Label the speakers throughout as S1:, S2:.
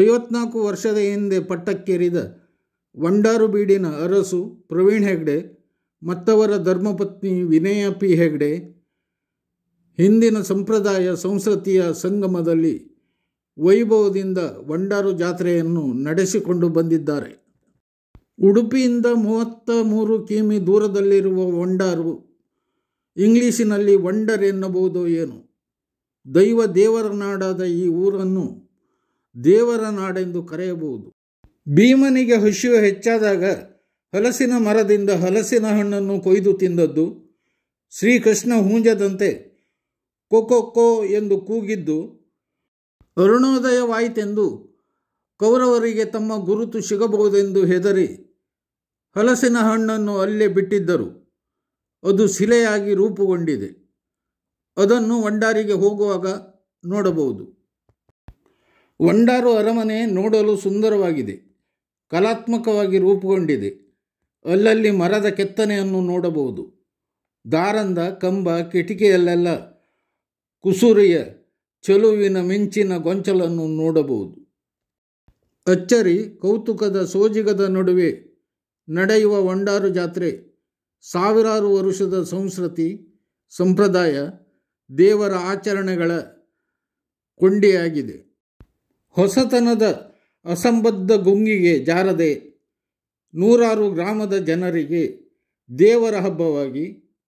S1: ಐವತ್ನಾಲ್ಕು ವರ್ಷದ ಹಿಂದೆ ಪಟ್ಟಕ್ಕೇರಿದ ವಂಡಾರು ಬೀಡಿನ ಅರಸು ಪ್ರವೀಣ್ ಹೆಗ್ಡೆ ಮತ್ತವರ ಧರ್ಮಪತ್ನಿ ವಿನಯ ಪಿ ಹೆಗ್ಡೆ ಹಿಂದಿನ ಸಂಪ್ರದಾಯ ಸಂಸ್ಕೃತಿಯ ಸಂಗಮದಲ್ಲಿ ವೈಭವದಿಂದ ವಂಡಾರು ಜಾತ್ರೆಯನ್ನು ನಡೆಸಿಕೊಂಡು ಬಂದಿದ್ದಾರೆ ಉಡುಪಿಯಿಂದ ಮೂವತ್ತ ಮೂರು ಕಿಮಿ ದೂರದಲ್ಲಿರುವ ವಂಡಾರು ಇಂಗ್ಲೀಷಿನಲ್ಲಿ ವಂಡರ್ ಎನ್ನಬಹುದು ಏನು ದೈವ ದೇವರ ನಾಡಾದ ಈ ಊರನ್ನು ದೇವರ ನಾಡೆಂದು ಕರೆಯಬಹುದು ಭೀಮನಿಗೆ ಹಸಿವು ಹೆಚ್ಚಾದಾಗ ಹಲಸಿನ ಮರದಿಂದ ಹಲಸಿನ ಹಣ್ಣನ್ನು ಕೊಯ್ದು ತಿಂದದ್ದು ಶ್ರೀಕೃಷ್ಣ ಹೂಂಜದಂತೆ ಕೊಕೊಕ್ಕೋ ಎಂದು ಕೂಗಿದ್ದು ಅರುಣೋದಯವಾಯಿತೆಂದು ಕೌರವರಿಗೆ ತಮ್ಮ ಗುರುತು ಸಿಗಬಹುದೆಂದು ಹೆದರಿ ಹಲಸಿನ ಹಣ್ಣನ್ನು ಅಲ್ಲೇ ಬಿಟ್ಟಿದ್ದರು ಅದು ಶಿಲೆಯಾಗಿ ರೂಪುಗೊಂಡಿದೆ ಅದನ್ನು ವಂಡಾರಿಗೆ ಹೋಗುವಾಗ ನೋಡಬಹುದು ವಂಡಾರು ಅರಮನೆ ನೋಡಲು ಸುಂದರವಾಗಿದೆ ಕಲಾತ್ಮಕವಾಗಿ ರೂಪುಗೊಂಡಿದೆ ಅಲ್ಲಲ್ಲಿ ಮರದ ಕೆತ್ತನೆಯನ್ನು ನೋಡಬಹುದು ದಾರಂದ ಕಂಬ ಕಿಟಿಕಿಯಲ್ಲೆಲ್ಲ ಕುಸುರಿಯ ಚಲುವಿನ ಮಿಂಚಿನ ಗೊಂಚಲನ್ನು ನೋಡಬಹುದು ಅಚ್ಚರಿ ಕೌತುಕದ ಸೋಜಿಗದ ನಡುವೆ ನಡೆಯುವ ವಂಡಾರು ಜಾತ್ರೆ ಸಾವಿರಾರು ವರುಷದ ಸಂಸ್ಕೃತಿ ಸಂಪ್ರದಾಯ ದೇವರ ಆಚರಣೆಗಳ ಕೊಂಡಿಯಾಗಿದೆ ಹೊಸತನದ ಅಸಂಬದ್ಧ ಗುಂಗಿಗೆ ಜಾರದೆ ನೂರಾರು ಗ್ರಾಮದ ಜನರಿಗೆ ದೇವರ ಹಬ್ಬವಾಗಿ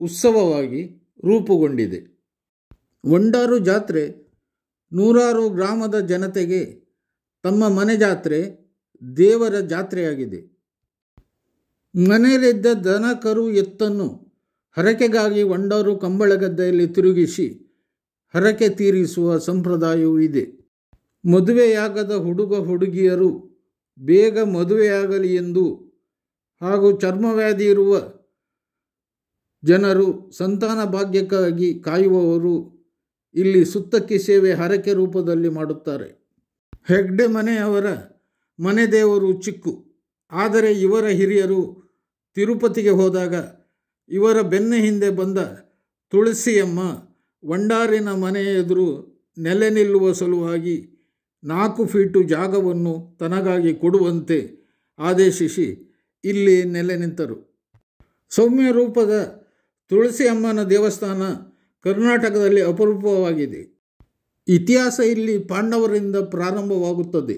S1: ಉತ್ಸವವಾಗಿ ರೂಪುಗೊಂಡಿದೆ ಒಂಡಾರು ಜಾತ್ರೆ ನೂರಾರು ಗ್ರಾಮದ ಜನತೆಗೆ ತಮ್ಮ ಮನೆ ಜಾತ್ರೆ ದೇವರ ಜಾತ್ರೆಯಾಗಿದೆ ಮನೆಯಲ್ಲಿದ್ದ ದನ ಕರು ಎತ್ತನ್ನು ಹರಕೆಗಾಗಿ ಒಂಡಾರು ಕಂಬಳಗದ್ದೆಯಲ್ಲಿ ತಿರುಗಿಸಿ ಹರಕೆ ತೀರಿಸುವ ಸಂಪ್ರದಾಯವೂ ಇದೆ ಮದುವೆಯಾಗದ ಹುಡುಗ ಹುಡುಗಿಯರು ಬೇಗ ಮದುವೆಯಾಗಲಿ ಎಂದು ಹಾಗೂ ಚರ್ಮವ್ಯಾಧಿ ಇರುವ ಜನರು ಸಂತಾನ ಭಾಗ್ಯಕ್ಕಾಗಿ ಕಾಯುವವರು ಇಲ್ಲಿ ಸುತ್ತಕ್ಕೆ ಸೇವೆ ಹರಕೆ ರೂಪದಲ್ಲಿ ಮಾಡುತ್ತಾರೆ ಹೆಗ್ಡೆ ಮನೆಯವರ ಮನೆ ದೇವರು ಚಿಕ್ಕು ಆದರೆ ಇವರ ಹಿರಿಯರು ತಿರುಪತಿಗೆ ಹೋದಾಗ ಇವರ ಬೆನ್ನ ಹಿಂದೆ ಬಂದ ತುಳಸಿಯಮ್ಮ ವಂಡಾರಿನ ಮನೆಯ ಎದುರು ನೆಲೆ ನಿಲ್ಲುವ ಸಲುವಾಗಿ ನಾಲ್ಕು ಫೀಟು ಜಾಗವನ್ನು ತನಗಾಗಿ ಕೊಡುವಂತೆ ಆದೇಶಿಸಿ ಇಲ್ಲಿ ನೆಲೆ ನಿಂತರು ಸೌಮ್ಯ ರೂಪದ ತುಳಸಿ ಅಮ್ಮನ ದೇವಸ್ಥಾನ ಕರ್ನಾಟಕದಲ್ಲಿ ಅಪರೂಪವಾಗಿದೆ ಇತಿಹಾಸ ಇಲ್ಲಿ ಪಾಂಡವರಿಂದ ಪ್ರಾರಂಭವಾಗುತ್ತದೆ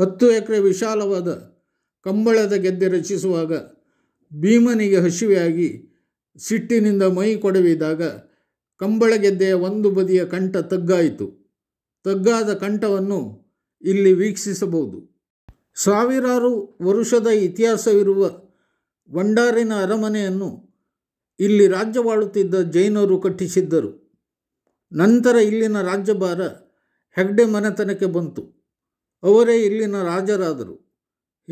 S1: ಹತ್ತು ಎಕರೆ ವಿಶಾಲವಾದ ಕಂಬಳದ ಗೆದ್ದೆ ರಚಿಸುವಾಗ ಭೀಮನಿಗೆ ಹಸಿವೆಯಾಗಿ ಸಿಟ್ಟಿನಿಂದ ಮೈ ಕೊಡವಿದಾಗ ಕಂಬಳ ಗೆದ್ದೆಯ ಒಂದು ಬದಿಯ ಕಂಠ ತಗ್ಗಾಯಿತು ತಗ್ಗಾದ ಕಂಠವನ್ನು ಇಲ್ಲಿ ವೀಕ್ಷಿಸಬಹುದು ಸಾವಿರಾರು ವರುಷದ ಇತಿಹಾಸವಿರುವ ಭಂಡಾರಿನ ಅರಮನೆಯನ್ನು ಇಲ್ಲಿ ರಾಜ್ಯವಾಳುತ್ತಿದ್ದ ಜೈನರು ಕಟ್ಟಿಸಿದ್ದರು ನಂತರ ಇಲ್ಲಿನ ರಾಜ್ಯಭಾರ ಹೆಗ್ಡೆ ಮನೆತನಕ್ಕೆ ಬಂತು ಅವರೇ ಇಲ್ಲಿನ ರಾಜರಾದರು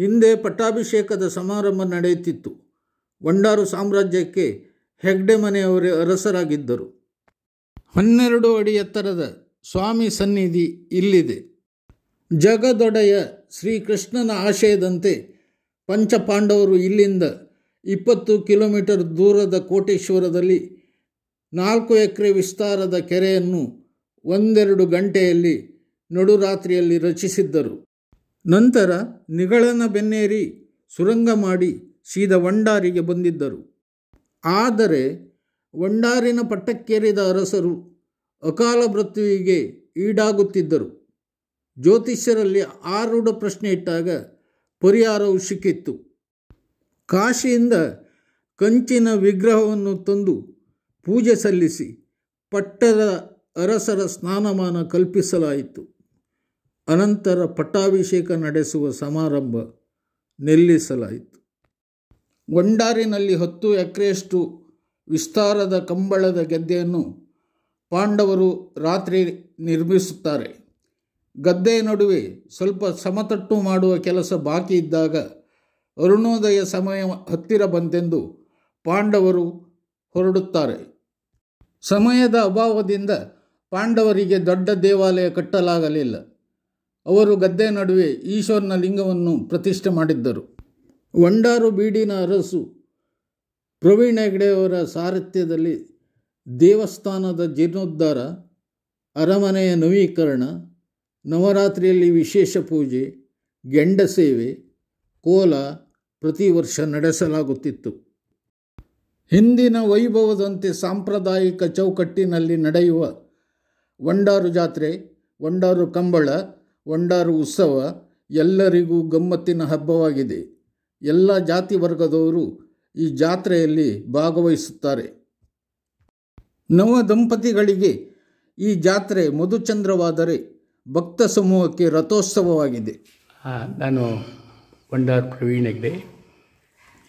S1: ಹಿಂದೆ ಪಟ್ಟಾಭಿಷೇಕದ ಸಮಾರಂಭ ನಡೆಯುತ್ತಿತ್ತು ಭಂಡಾರು ಸಾಮ್ರಾಜ್ಯಕ್ಕೆ ಹೆಗ್ಡೆ ಮನೆಯವರೇ ಅರಸರಾಗಿದ್ದರು ಹನ್ನೆರಡು ಅಡಿ ಎತ್ತರದ ಸ್ವಾಮಿ ಸನ್ನಿಧಿ ಇಲ್ಲಿದೆ ಜಗದೊಡೆಯ ಶ್ರೀಕೃಷ್ಣನ ಆಶಯದಂತೆ ಪಂಚಪಾಂಡವರು ಇಲ್ಲಿಂದ ಇಪ್ಪತ್ತು ಕಿಲೋಮೀಟರ್ ದೂರದ ಕೋಟೇಶ್ವರದಲ್ಲಿ ನಾಲ್ಕು ಎಕರೆ ವಿಸ್ತಾರದ ಕೆರೆಯನ್ನು ಒಂದೆರಡು ಗಂಟೆಯಲ್ಲಿ ನಡುರಾತ್ರಿಯಲ್ಲಿ ರಚಿಸಿದ್ದರು ನಂತರ ನಿಗಳನ ಬೆನ್ನೇರಿ ಸುರಂಗ ಮಾಡಿ ಸೀದ ವಂಡಾರಿಗೆ ಬಂದಿದ್ದರು ಆದರೆ ವಂಡಾರಿನ ಪಟ್ಟಕ್ಕೇರಿದ ಅರಸರು ಅಕಾಲ ಮೃತ್ಯುವಿಗೆ ಈಡಾಗುತ್ತಿದ್ದರು ಜ್ಯೋತಿಷ್ಯರಲ್ಲಿ ಆರೂಢ ಪ್ರಶ್ನೆ ಇಟ್ಟಾಗ ಪರಿಹಾರವು ಸಿಕ್ಕಿತ್ತು ಕಾಶಿಯಿಂದ ಕಂಚಿನ ವಿಗ್ರಹವನ್ನು ತಂದು ಪೂಜೆ ಸಲ್ಲಿಸಿ ಪಟ್ಟದ ಅರಸರ ಸ್ನಾನಮಾನ ಕಲ್ಪಿಸಲಾಯಿತು ಅನಂತರ ಪಟ್ಟಾಭಿಷೇಕ ನಡೆಸುವ ಸಮಾರಂಭ ನಿಲ್ಲಿಸಲಾಯಿತು ಗೊಂಡಾರಿನಲ್ಲಿ ಹತ್ತು ಎಕರೆಯಷ್ಟು ವಿಸ್ತಾರದ ಕಂಬಳದ ಗದ್ದೆಯನ್ನು ಪಾಂಡವರು ರಾತ್ರಿ ನಿರ್ಮಿಸುತ್ತಾರೆ ಗದ್ದೆಯ ನಡುವೆ ಸ್ವಲ್ಪ ಸಮತಟ್ಟು ಮಾಡುವ ಕೆಲಸ ಬಾಕಿ ಇದ್ದಾಗ ಅರುಣೋದಯ ಸಮಯ ಹತ್ತಿರ ಬಂತೆಂದು ಪಾಂಡವರು ಹೊರಡುತ್ತಾರೆ ಸಮಯದ ಅಭಾವದಿಂದ ಪಾಂಡವರಿಗೆ ದೊಡ್ಡ ದೇವಾಲಯ ಕಟ್ಟಲಾಗಲಿಲ್ಲ ಅವರು ಗದ್ದೆ ನಡುವೆ ಈಶ್ವರನ ಲಿಂಗವನ್ನು ಪ್ರತಿಷ್ಠೆ ಮಾಡಿದ್ದರು ವಂಡಾರು ಬೀಡಿನ ಅರಸು ಪ್ರವೀಣ್ ಹೆಗ್ಡೆಯವರ ಸಾರಥ್ಯದಲ್ಲಿ ದೇವಸ್ಥಾನದ ಜೀರ್ಣೋದ್ಧಾರ ಅರಮನೆಯ ನವೀಕರಣ ನವರಾತ್ರಿಯಲ್ಲಿ ವಿಶೇಷ ಪೂಜೆ ಗೆಂಡ ಸೇವೆ ಕೋಲ ಪ್ರತಿ ವರ್ಷ ನಡೆಸಲಾಗುತ್ತಿತ್ತು ಹಿಂದಿನ ವೈಭವದಂತೆ ಸಾಂಪ್ರದಾಯಿಕ ಚೌಕಟ್ಟಿನಲ್ಲಿ ನಡೆಯುವ ವಂಡಾರು ಜಾತ್ರೆ ವಂಡಾರು ಕಂಬಳ ವಂಡಾರು ಉತ್ಸವ ಎಲ್ಲರಿಗೂ ಗಮ್ಮತ್ತಿನ ಹಬ್ಬವಾಗಿದೆ ಎಲ್ಲ ಜಾತಿ ವರ್ಗದವರು ಈ ಜಾತ್ರೆಯಲ್ಲಿ ಭಾಗವಹಿಸುತ್ತಾರೆ ನವ ದಂಪತಿಗಳಿಗೆ ಈ ಜಾತ್ರೆ ಮಧುಚಂದ್ರವಾದರೆ ಭಕ್ತ ಸಮೂಹಕ್ಕೆ ರಥೋತ್ಸವವಾಗಿದೆ ನಾನು ವಂಡಾರ್ ಪ್ರವೀಣ್ ಹೆಗ್ಡೆ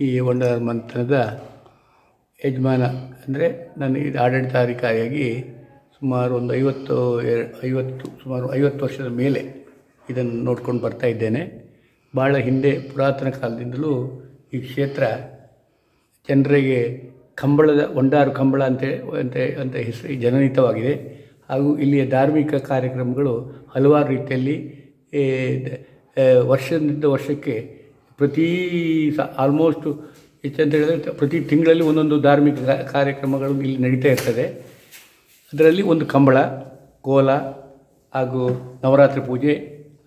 S1: ಈ ವಂಡಾರ್ ಮಂಥನದ ಯಜಮಾನ ಅಂದರೆ ನಾನು
S2: ಇದು ಆಡಳಿತಾಧಿಕಾರಿಯಾಗಿ ಸುಮಾರು ಒಂದು ಐವತ್ತು ಐವತ್ತು ಸುಮಾರು ಐವತ್ತು ವರ್ಷದ ಮೇಲೆ ಇದನ್ನು ನೋಡ್ಕೊಂಡು ಬರ್ತಾ ಇದ್ದೇನೆ ಭಾಳ ಹಿಂದೆ ಪುರಾತನ ಕಾಲದಿಂದಲೂ ಈ ಕ್ಷೇತ್ರ ಜನರಿಗೆ ಕಂಬಳದ ಒಂಡಾರು ಕಂಬಳ ಅಂತ ಅಂತ ಅಂತ ಹೆಸರು ಜನನಿತವಾಗಿದೆ ಹಾಗೂ ಇಲ್ಲಿಯ ಧಾರ್ಮಿಕ ಕಾರ್ಯಕ್ರಮಗಳು ಹಲವಾರು ರೀತಿಯಲ್ಲಿ ವರ್ಷದಿಂದ ವರ್ಷಕ್ಕೆ ಪ್ರತಿ ಸ ಆಲ್ಮೋಸ್ಟ್ ಹೆಚ್ಚಂತ ಹೇಳಿದ್ರೆ ಪ್ರತಿ ತಿಂಗಳಲ್ಲಿ ಒಂದೊಂದು ಧಾರ್ಮಿಕ ಕಾರ್ಯಕ್ರಮಗಳು ಇಲ್ಲಿ ನಡೀತಾ ಇರ್ತದೆ ಅದರಲ್ಲಿ ಒಂದು ಕಂಬಳ ಕೋಲ ಹಾಗೂ ನವರಾತ್ರಿ ಪೂಜೆ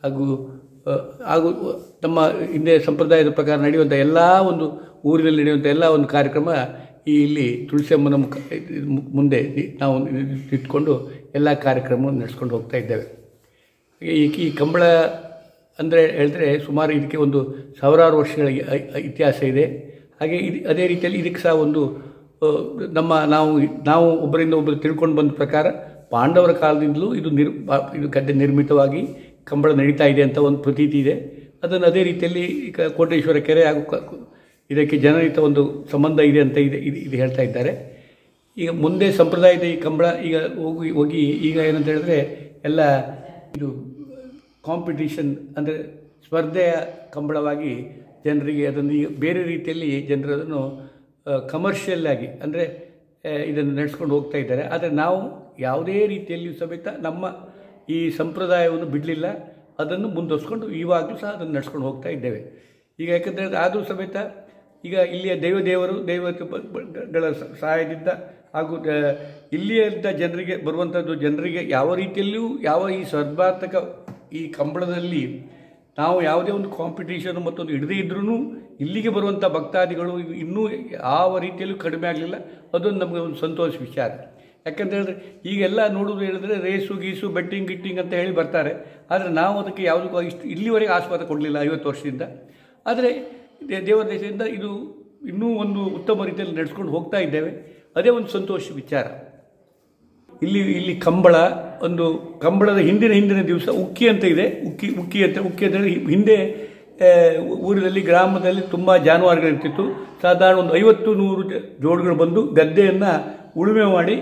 S2: ಹಾಗೂ ಹಾಗೂ ನಮ್ಮ ಹಿಂದೆ ಸಂಪ್ರದಾಯದ ಪ್ರಕಾರ ನಡೆಯುವಂಥ ಎಲ್ಲ ಒಂದು ಊರಿನಲ್ಲಿ ನಡೆಯುವಂಥ ಎಲ್ಲ ಒಂದು ಕಾರ್ಯಕ್ರಮ ಈ ಇಲ್ಲಿ ತುಳಸಿಯಮ್ಮನ ಮುಖ ಮುಂದೆ ನಾವು ಇಟ್ಕೊಂಡು ಎಲ್ಲ ಕಾರ್ಯಕ್ರಮವನ್ನು ನಡೆಸ್ಕೊಂಡು ಹೋಗ್ತಾ ಇದ್ದೇವೆ ಈ ಈ ಕಂಬಳ ಅಂದರೆ ಹೇಳಿದ್ರೆ ಸುಮಾರು ಇದಕ್ಕೆ ಒಂದು ಸಾವಿರಾರು ವರ್ಷಗಳ ಇತಿಹಾಸ ಇದೆ ಹಾಗೆ ಇದು ಅದೇ ರೀತಿಯಲ್ಲಿ ಇದಕ್ಕೆ ಸಹ ಒಂದು ನಮ್ಮ ನಾವು ನಾವು ಒಬ್ಬರಿಂದ ಒಬ್ಬರು ತಿಳ್ಕೊಂಡು ಬಂದ ಪ್ರಕಾರ ಪಾಂಡವರ ಕಾಲದಿಂದಲೂ ಇದು ನಿರ್ ಇದು ಗದ್ದೆ ನಿರ್ಮಿತವಾಗಿ ಕಂಬಳ ನಡೀತಾ ಇದೆ ಅಂತ ಒಂದು ಪ್ರತೀತಿ ಇದೆ ಅದನ್ನು ಅದೇ ರೀತಿಯಲ್ಲಿ ಕೋಟೇಶ್ವರ ಕೆರೆ ಹಾಗೂ ಇದಕ್ಕೆ ಜನರಿತ ಒಂದು ಸಂಬಂಧ ಇದೆ ಅಂತ ಇದು ಇದು ಹೇಳ್ತಾ ಇದ್ದಾರೆ ಈಗ ಮುಂದೆ ಸಂಪ್ರದಾಯದ ಈ ಕಂಬಳ ಈಗ ಹೋಗಿ ಹೋಗಿ ಈಗ ಏನಂತ ಹೇಳಿದ್ರೆ ಎಲ್ಲ ಇದು ಕಾಂಪಿಟೀಷನ್ ಅಂದರೆ ಸ್ಪರ್ಧೆಯ ಕಂಬಳವಾಗಿ ಜನರಿಗೆ ಅದನ್ನು ಈಗ ಬೇರೆ ರೀತಿಯಲ್ಲಿ ಜನರು ಅದನ್ನು ಕಮರ್ಷಿಯಲ್ ಆಗಿ ಅಂದರೆ ಇದನ್ನು ನಡೆಸ್ಕೊಂಡು ಹೋಗ್ತಾ ಇದ್ದಾರೆ ಆದರೆ ನಾವು ಯಾವುದೇ ರೀತಿಯಲ್ಲಿಯೂ ಸಮೇತ ನಮ್ಮ ಈ ಸಂಪ್ರದಾಯವನ್ನು ಬಿಡಲಿಲ್ಲ ಅದನ್ನು ಮುಂದುವರ್ಸ್ಕೊಂಡು ಇವಾಗಲೂ ಸಹ ಅದನ್ನು ನಡೆಸ್ಕೊಂಡು ಹೋಗ್ತಾ ಇದ್ದೇವೆ ಈಗ ಯಾಕಂದರೆ ಆದರೂ ಸಮೇತ ಈಗ ಇಲ್ಲಿಯ ದೈವ ದೇವರು ದೈವಗಳ ಸಹಾಯದಿಂದ ಹಾಗೂ ಇಲ್ಲಿಯ ಜನರಿಗೆ ಬರುವಂಥದ್ದು ಜನರಿಗೆ ಯಾವ ರೀತಿಯಲ್ಲಿಯೂ ಯಾವ ಈ ಸ್ಪರ್ಧಾತ್ಮಕ ಈ ಕಂಬಳದಲ್ಲಿ ನಾವು ಯಾವುದೇ ಒಂದು ಕಾಂಪಿಟೇಷನ್ ಮತ್ತೊಂದು ಹಿಡದೇ ಇದ್ರೂ ಇಲ್ಲಿಗೆ ಬರುವಂಥ ಭಕ್ತಾದಿಗಳು ಇನ್ನೂ ಯಾವ ರೀತಿಯಲ್ಲೂ ಕಡಿಮೆ ಆಗಲಿಲ್ಲ ಅದೊಂದು ನಮಗೆ ಒಂದು ಸಂತೋಷ ವಿಚಾರ ಯಾಕಂತ ಹೇಳಿದ್ರೆ ಈಗೆಲ್ಲ ನೋಡೋದು ಹೇಳಿದ್ರೆ ರೇಸು ಗೀಸು ಬೆಟ್ಟಿಂಗ್ ಗಿಟ್ಟಿಂಗ್ ಅಂತ ಹೇಳಿ ಬರ್ತಾರೆ ಆದರೆ ನಾವು ಅದಕ್ಕೆ ಯಾವುದಕ್ಕೂ ಇಷ್ಟು ಇಲ್ಲಿವರೆಗೆ ಆಸ್ಪದ ಕೊಡಲಿಲ್ಲ ಐವತ್ತು ವರ್ಷದಿಂದ ಆದರೆ ದೇವರ ದೇಶದಿಂದ ಇದು ಇನ್ನೂ ಒಂದು ಉತ್ತಮ ರೀತಿಯಲ್ಲಿ ನಡೆಸ್ಕೊಂಡು ಹೋಗ್ತಾ ಇದ್ದೇವೆ ಅದೇ ಒಂದು ಸಂತೋಷ ವಿಚಾರ ಇಲ್ಲಿ ಇಲ್ಲಿ ಕಂಬಳ ಒಂದು ಕಂಬಳದ ಹಿಂದಿನ ಹಿಂದಿನ ದಿವಸ ಉಕ್ಕಿ ಅಂತ ಇದೆ ಉಕ್ಕಿ ಉಕ್ಕಿ ಅಂತ ಉಕ್ಕಿ ಅಂತ ಹಿಂದೆ ಊರಿನಲ್ಲಿ ಗ್ರಾಮದಲ್ಲಿ ತುಂಬ ಜಾನುವಾರುಗಳಿರ್ತಿತ್ತು ಸಾಧಾರಣ ಒಂದು ಐವತ್ತು ನೂರು ಜೋಡುಗಳು ಬಂದು ಗದ್ದೆಯನ್ನು ಉಳುಮೆ ಮಾಡಿ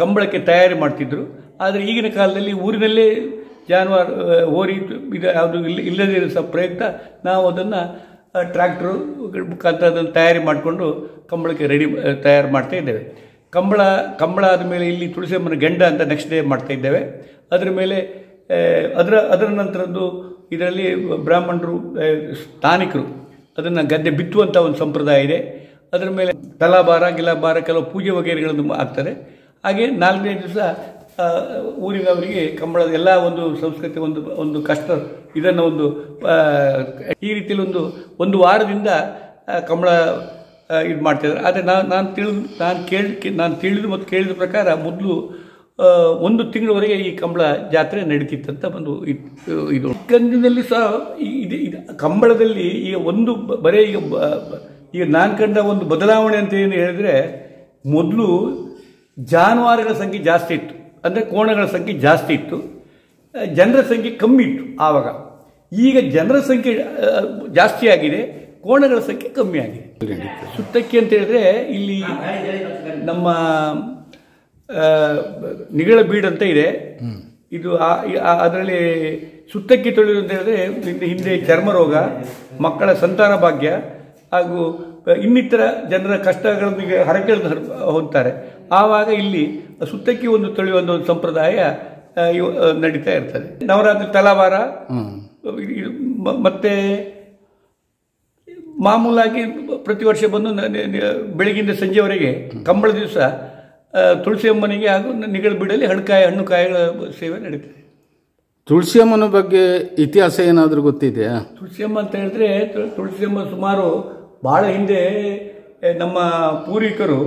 S2: ಕಂಬಳಕ್ಕೆ ತಯಾರಿ ಮಾಡ್ತಿದ್ರು ಆದರೆ ಈಗಿನ ಕಾಲದಲ್ಲಿ ಊರಿನಲ್ಲೇ ಜಾನುವಾರು ಹೋರಿ ಇದು ಯಾವುದು ಇಲ್ಲ ಇಲ್ಲದೇ ಇರೋ ಪ್ರಯುಕ್ತ ನಾವು ಅದನ್ನು ಟ್ರ್ಯಾಕ್ಟ್ರು ಮುಖಾಂತರ ಅದನ್ನು ತಯಾರಿ ಮಾಡಿಕೊಂಡು ಕಂಬಳಕ್ಕೆ ರೆಡಿ ತಯಾರು ಮಾಡ್ತಾ ಇದ್ದೇವೆ ಕಂಬಳ ಕಂಬಳ ಆದಮೇಲೆ ಇಲ್ಲಿ ತುಳಸಿ ತುಳಸಿಯಮ್ಮನ ಗೆಂಡ ಅಂತ ನೆಕ್ಸ್ಟ್ ಡೇ ಮಾಡ್ತಾ ಇದ್ದೇವೆ ಅದರ ಮೇಲೆ ಅದರ ಅದರ ನಂತರದ್ದು ಇದರಲ್ಲಿ ಬ್ರಾಹ್ಮಣರು ಸ್ಥಾನಿಕರು ಅದನ್ನು ಗದ್ದೆ ಬಿತ್ತುವಂಥ ಒಂದು ಸಂಪ್ರದಾಯ ಇದೆ ಅದರ ಮೇಲೆ ತಲಾಭಾರ ಗಿಲಾಭಾರ ಕೆಲವು ಪೂಜೆ ವಗೇರೆಗಳನ್ನು ಆಗ್ತಾರೆ ಹಾಗೆ ನಾಲ್ಕನೇ ದಿವಸ ಊರಿನವರಿಗೆ ಕಂಬಳದ ಎಲ್ಲ ಒಂದು ಸಂಸ್ಕೃತಿ ಒಂದು ಒಂದು ಕಷ್ಟ ಇದನ್ನು ಒಂದು ಈ ರೀತಿಯಲ್ಲಿ ಒಂದು ಒಂದು ವಾರದಿಂದ ಕಂಬಳ ಇದು ಮಾಡ್ತಿದ್ದಾರೆ ಆದರೆ ನಾನು ನಾನು ತಿಳಿದು ನಾನು ಕೇಳಿ ನಾನು ತಿಳಿದು ಮತ್ತು ಕೇಳಿದ ಪ್ರಕಾರ ಮೊದಲು ಒಂದು ತಿಂಗಳವರೆಗೆ ಈ ಕಂಬಳ ಜಾತ್ರೆ ನಡೀತಿತ್ತಂತ ಒಂದು ಇದು ಕಂದಿನಲ್ಲಿ ಸಹ ಇದು ಇದು ಕಂಬಳದಲ್ಲಿ ಈಗ ಒಂದು ಬರೀ ಈಗ ಈಗ ನಾನು ಕಂಡ ಒಂದು ಬದಲಾವಣೆ ಅಂತ ಏನು ಹೇಳಿದರೆ ಮೊದಲು ಜಾನುವಾರುಗಳ ಸಂಖ್ಯೆ ಜಾಸ್ತಿ ಇತ್ತು ಅಂದರೆ ಕೋಣಗಳ ಸಂಖ್ಯೆ ಜಾಸ್ತಿ ಇತ್ತು ಜನರ ಸಂಖ್ಯೆ ಕಮ್ಮಿ ಇತ್ತು ಆವಾಗ ಈಗ ಜನರ ಸಂಖ್ಯೆ ಜಾಸ್ತಿ ಆಗಿದೆ ಕೋಣಗಳ ಸಂಖ್ಯೆ ಕಮ್ಮಿ ಆಗಿದೆ ಸುತ್ತಕ್ಕೆ ಅಂತ ಹೇಳಿದ್ರೆ ಇಲ್ಲಿ ನಮ್ಮ ನಿಗಳ ಅಂತ ಇದೆ ಇದು ಅದರಲ್ಲಿ ಸುತ್ತಕ್ಕೆ ತೊಳೆಯುವುದು ಅಂತ ಹೇಳಿದ್ರೆ ಹಿಂದೆ ಚರ್ಮ ರೋಗ ಮಕ್ಕಳ ಸಂತಾನ ಭಾಗ್ಯ ಹಾಗೂ ಇನ್ನಿತರ ಜನರ ಕಷ್ಟಗಳನ್ನು ಹರಕೆ ಹೋಗ್ತಾರೆ ಆವಾಗ ಇಲ್ಲಿ ಸುತ್ತಕ್ಕಿ ಒಂದು ತೊಳೆಯುವ ಒಂದು ಸಂಪ್ರದಾಯ ನಡೀತಾ ಇರ್ತದೆ ನವರಾತ್ರಿ ತಲಾವಾರ ಮತ್ತೆ ಮಾಮೂಲಾಗಿ ಪ್ರತಿ ವರ್ಷ ಬಂದು ಬೆಳಗಿಂದ ಸಂಜೆವರೆಗೆ ಕಂಬಳ ದಿವಸ ತುಳಸಿ ಅಮ್ಮನಿಗೆ ಹಾಗೂ ನಿಗಳು ಬಿಡಲಿ ಹಣ್ಣುಕಾಯಿ ಹಣ್ಣು ಕಾಯಿಗಳ ಸೇವೆ ನಡೀತದೆ
S1: ತುಳಸಿ ಅಮ್ಮನ ಬಗ್ಗೆ ಇತಿಹಾಸ ಏನಾದರೂ ಗೊತ್ತಿದೆಯಾ
S2: ತುಳಸಿ ಅಮ್ಮ ಅಂತ ಹೇಳಿದ್ರೆ ತುಳಸಿ ಅಮ್ಮ ಸುಮಾರು ಭಾಳ ಹಿಂದೆ ನಮ್ಮ ಪೂರ್ವಿಕರು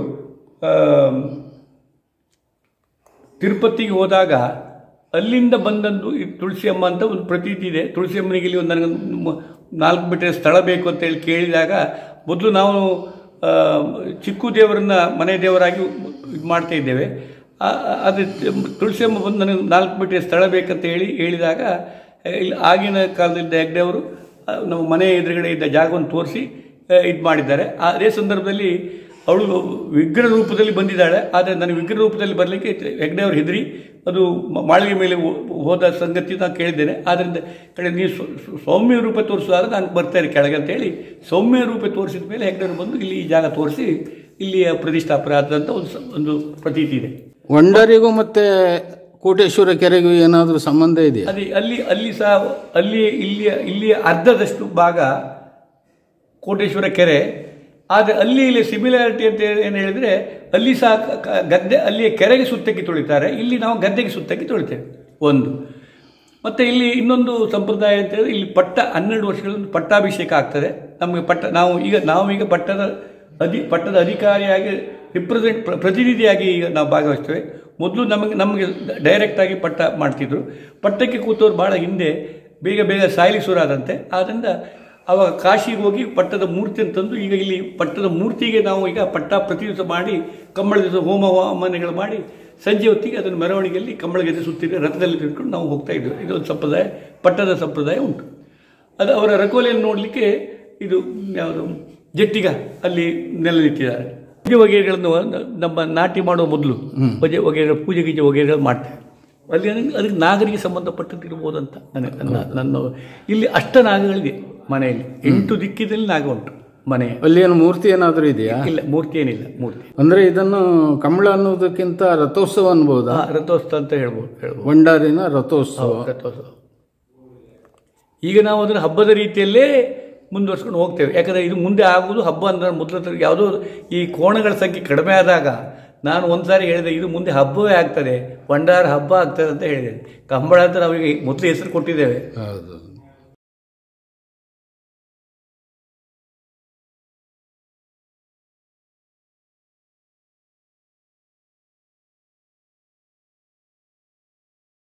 S2: ತಿರುಪತಿಗೆ ಹೋದಾಗ ಅಲ್ಲಿಂದ ಬಂದದ್ದು ಈ ತುಳಸಿಯಮ್ಮ ಅಂತ ಒಂದು ಪ್ರತೀತಿ ಇದೆ ತುಳಸಿಯಮ್ಮನಿಗೆ ಇಲ್ಲಿ ಒಂದು ನನಗೆ ನಾಲ್ಕು ಮೀಟರ್ ಸ್ಥಳ ಬೇಕು ಅಂತೇಳಿ ಕೇಳಿದಾಗ ಮೊದಲು ನಾವು ಚಿಕ್ಕು ದೇವರನ್ನ ಮನೆ ದೇವರಾಗಿ ಇದು ಮಾಡ್ತಾ ಇದ್ದೇವೆ ಅದು ತುಳಸಿಯಮ್ಮ ಬಂದು ನನಗೆ ನಾಲ್ಕು ಮೀಟರ್ ಸ್ಥಳ ಬೇಕಂತ ಹೇಳಿ ಹೇಳಿದಾಗ ಇಲ್ಲಿ ಆಗಿನ ಕಾಲದಿಂದ ಹೆಗ್ಡೆಯವರು ನಮ್ಮ ಮನೆ ಎದುರುಗಡೆ ಇದ್ದ ಜಾಗವನ್ನು ತೋರಿಸಿ ಇದು ಮಾಡಿದ್ದಾರೆ ಅದೇ ಸಂದರ್ಭದಲ್ಲಿ ಅವಳು ವಿಗ್ರಹ ರೂಪದಲ್ಲಿ ಬಂದಿದ್ದಾಳೆ ಆದರೆ ನನಗೆ ವಿಗ್ರಹ ರೂಪದಲ್ಲಿ ಬರಲಿಕ್ಕೆ ಹೆಗ್ಡೆ ಅವರು ಹೆದರಿ ಅದು ಮಾಳಿಗೆ ಮೇಲೆ ಹೋದ ಸಂಗತಿ ನಾನು ಕೇಳಿದ್ದೇನೆ ಆದ್ದರಿಂದ ಕಡೆ ನೀವು ಸೌಮ್ಯ ರೂಪ ತೋರಿಸುವಾಗ ನಾನು ಬರ್ತಾರೆ ಕೆಳಗೆ ಅಂತೇಳಿ ಸೌಮ್ಯ ರೂಪ ತೋರಿಸಿದ ಮೇಲೆ ಅವರು ಬಂದು ಇಲ್ಲಿ ಈ ಜಾಗ ತೋರಿಸಿ ಇಲ್ಲಿಯ ಪ್ರತಿಷ್ಠಾಪನೆ ಆದಂಥ ಒಂದು ಒಂದು
S1: ಪ್ರತೀತಿ ಇದೆ ಒಂಡರಿಗೂ ಮತ್ತು ಕೋಟೇಶ್ವರ ಕೆರೆಗೂ ಏನಾದರೂ ಸಂಬಂಧ ಇದೆ
S2: ಅದೇ ಅಲ್ಲಿ ಅಲ್ಲಿ ಸಹ ಅಲ್ಲಿ ಇಲ್ಲಿಯ ಇಲ್ಲಿಯ ಅರ್ಧದಷ್ಟು ಭಾಗ ಕೋಟೇಶ್ವರ ಕೆರೆ ಆದರೆ ಅಲ್ಲಿ ಇಲ್ಲಿ ಸಿಮಿಲಾರಿಟಿ ಅಂತ ಏನು ಹೇಳಿದರೆ ಅಲ್ಲಿ ಸಹ ಗದ್ದೆ ಅಲ್ಲಿಯ ಕೆರೆಗೆ ಸುತ್ತಕ್ಕೆ ತೊಳಿತಾರೆ ಇಲ್ಲಿ ನಾವು ಗದ್ದೆಗೆ ಸುತ್ತಕ್ಕೆ ತೊಳಿತೇವೆ ಒಂದು ಮತ್ತು ಇಲ್ಲಿ ಇನ್ನೊಂದು ಸಂಪ್ರದಾಯ ಅಂತ ಇಲ್ಲಿ ಪಟ್ಟ ಹನ್ನೆರಡು ವರ್ಷಗಳಲ್ಲಿ ಪಟ್ಟಾಭಿಷೇಕ ಆಗ್ತದೆ ನಮಗೆ ಪಟ್ಟ ನಾವು ಈಗ ನಾವೀಗ ಪಟ್ಟದ ಅಧಿ ಪಟ್ಟದ ಅಧಿಕಾರಿಯಾಗಿ ರಿಪ್ರೆಸೆಂಟ್ ಪ್ರತಿನಿಧಿಯಾಗಿ ಈಗ ನಾವು ಭಾಗವಹಿಸ್ತೇವೆ ಮೊದಲು ನಮಗೆ ನಮಗೆ ಡೈರೆಕ್ಟಾಗಿ ಪಟ್ಟ ಮಾಡ್ತಿದ್ರು ಪಟ್ಟಕ್ಕೆ ಕೂತವ್ರು ಭಾಳ ಹಿಂದೆ ಬೇಗ ಬೇಗ ಸುರಾದಂತೆ ಆದ್ದರಿಂದ ಅವಾಗ ಕಾಶಿಗೆ ಹೋಗಿ ಪಟ್ಟದ ಮೂರ್ತಿಯನ್ನು ತಂದು ಈಗ ಇಲ್ಲಿ ಪಟ್ಟದ ಮೂರ್ತಿಗೆ ನಾವು ಈಗ ಪಟ್ಟ ಪ್ರತಿ ದಿವಸ ಮಾಡಿ ಕಂಬಳ ದಿವಸ ಹೋಮ ಮಾಡಿ ಸಂಜೆ ಹೊತ್ತಿಗೆ ಅದನ್ನು ಮೆರವಣಿಗೆಯಲ್ಲಿ ಕಂಬಳ ಗದ್ದೆ ರಥದಲ್ಲಿ ತಿಳ್ಕೊಂಡು ನಾವು ಹೋಗ್ತಾ ಇದ್ವಿ ಇದೊಂದು ಸಂಪ್ರದಾಯ ಪಟ್ಟದ ಸಂಪ್ರದಾಯ ಉಂಟು ಅದು ಅವರ ರಕೋಲೆಯನ್ನು ನೋಡಲಿಕ್ಕೆ ಇದು ಯಾವುದು ಜಟ್ಟಿಗ ಅಲ್ಲಿ ನೆಲೆದಿಟ್ಟಿದ್ದಾರೆ ಪೂಜೆ ವಗೆಗಳನ್ನು ನಮ್ಮ ನಾಟಿ ಮಾಡುವ ಮೊದಲು ಪೂಜೆ ವಗೆಗಳ ಪೂಜೆ ಗೀಜೆ ವಗೆಗಳು ಮಾಡ್ತೇವೆ ಅಲ್ಲಿ ಅದಕ್ಕೆ ನಾಗರಿಗೆ ಸಂಬಂಧಪಟ್ಟಂತೆ ಅಂತ ನನಗೆ ನನ್ನ ನನ್ನ ಇಲ್ಲಿ ನಾಗಗಳಿದೆ ಮನೆಯಲ್ಲಿ ಎಂಟು ದಿಕ್ಕಿದಲ್ಲಿ ನಾಗ ಉಂಟು
S1: ಮನೆ ಅಲ್ಲಿ ಏನು ಮೂರ್ತಿ ಏನಾದರೂ ಇದೆಯಾ ಇಲ್ಲ ಮೂರ್ತಿ ಏನಿಲ್ಲ ಮೂರ್ತಿ ಅಂದರೆ ಇದನ್ನು ಕಮಳ ಅನ್ನೋದಕ್ಕಿಂತ ರಥೋತ್ಸವ ಆ ರಥೋತ್ಸವ ಅಂತ ಹೇಳ್ಬೋದು ಹೇಳ್ಬೋದು ಭಂಡಾರಿನ ರಥೋತ್ಸವ ರಥೋತ್ಸವ
S2: ಈಗ ನಾವು ಅದನ್ನು ಹಬ್ಬದ ರೀತಿಯಲ್ಲೇ ಮುಂದುವರ್ಸ್ಕೊಂಡು ಹೋಗ್ತೇವೆ ಯಾಕಂದರೆ ಇದು ಮುಂದೆ ಆಗುವುದು ಹಬ್ಬ ಅಂದ್ರೆ ಮೊದಲ ಯಾವುದೋ ಈ ಕೋಣಗಳ ಸಂಖ್ಯೆ ಕಡಿಮೆ ಆದಾಗ ನಾನು ಒಂದು ಸಾರಿ ಹೇಳಿದೆ ಇದು ಮುಂದೆ ಹಬ್ಬವೇ ಆಗ್ತದೆ ಪಂಡಾರ ಹಬ್ಬ ಆಗ್ತದೆ ಅಂತ ಹೇಳಿದೆ ಕಂಬಳ ಅಂತ ನಾವೀಗ ಮೊದಲು ಹೆಸರು ಕೊಟ್ಟಿದ್ದೇವೆ